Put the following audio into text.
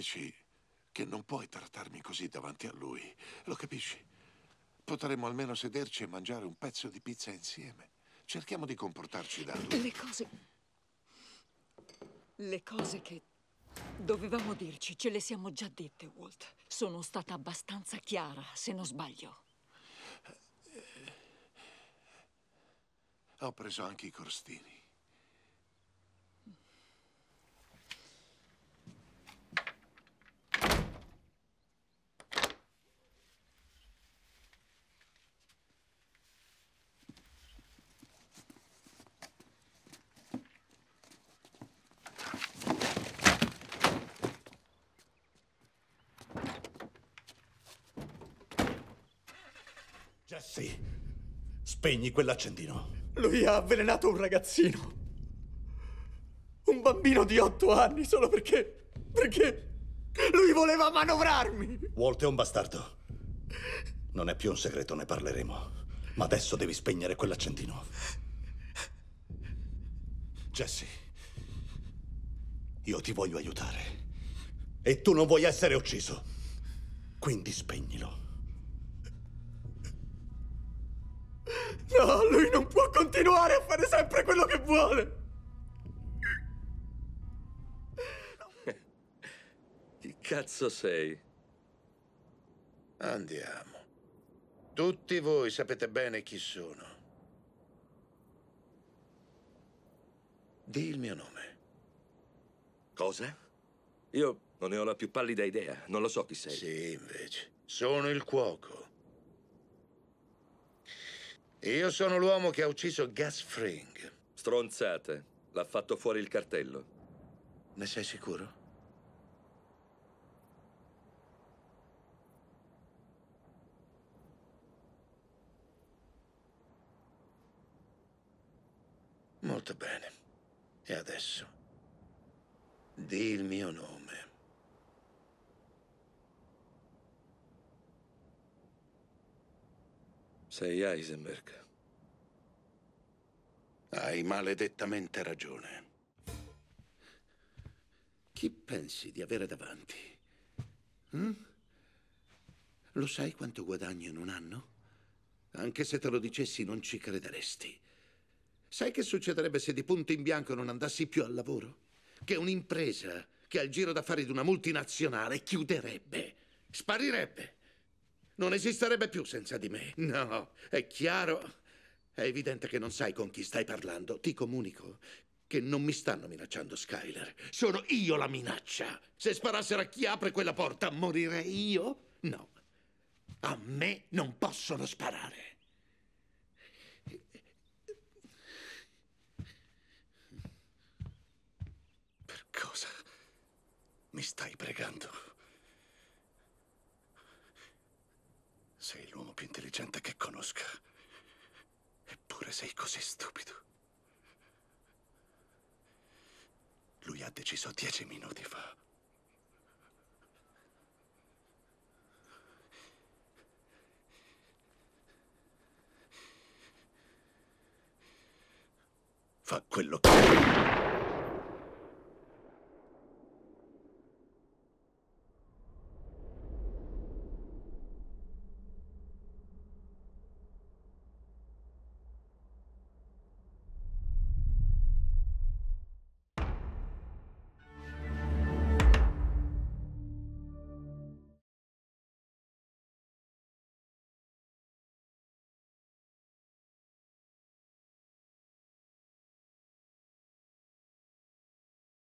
capisci che non puoi trattarmi così davanti a lui? Lo capisci? Potremmo almeno sederci e mangiare un pezzo di pizza insieme. Cerchiamo di comportarci da lui. Le cose... Le cose che dovevamo dirci ce le siamo già dette, Walt. Sono stata abbastanza chiara, se non sbaglio. Ho preso anche i corstini. Jesse, Spegni quell'accendino. Lui ha avvelenato un ragazzino. Un bambino di otto anni solo perché... perché... lui voleva manovrarmi! Walt è un bastardo. Non è più un segreto, ne parleremo. Ma adesso devi spegnere quell'accendino. Jesse, io ti voglio aiutare. E tu non vuoi essere ucciso. Quindi spegnilo. No, lui non può continuare a fare sempre quello che vuole! Chi cazzo sei? Andiamo. Tutti voi sapete bene chi sono. Di il mio nome. Cosa? Io non ne ho la più pallida idea. Non lo so chi sei. Sì, invece. Sono il cuoco. Io sono l'uomo che ha ucciso Gus Fring. Stronzate. L'ha fatto fuori il cartello. Ne sei sicuro? Molto bene. E adesso? Di il mio nome. Sei Heisenberg. Hai maledettamente ragione. Chi pensi di avere davanti? Hm? Lo sai quanto guadagno in un anno? Anche se te lo dicessi non ci crederesti. Sai che succederebbe se di punto in bianco non andassi più al lavoro? Che un'impresa che ha il giro d'affari di una multinazionale chiuderebbe, sparirebbe non esisterebbe più senza di me. No, è chiaro. È evidente che non sai con chi stai parlando. Ti comunico che non mi stanno minacciando Skyler. Sono io la minaccia. Se sparassero a chi apre quella porta, morirei io? No. A me non possono sparare. Per cosa mi stai pregando? Sei l'uomo più intelligente che conosca. Eppure sei così stupido. Lui ha deciso dieci minuti fa. Fa quello che...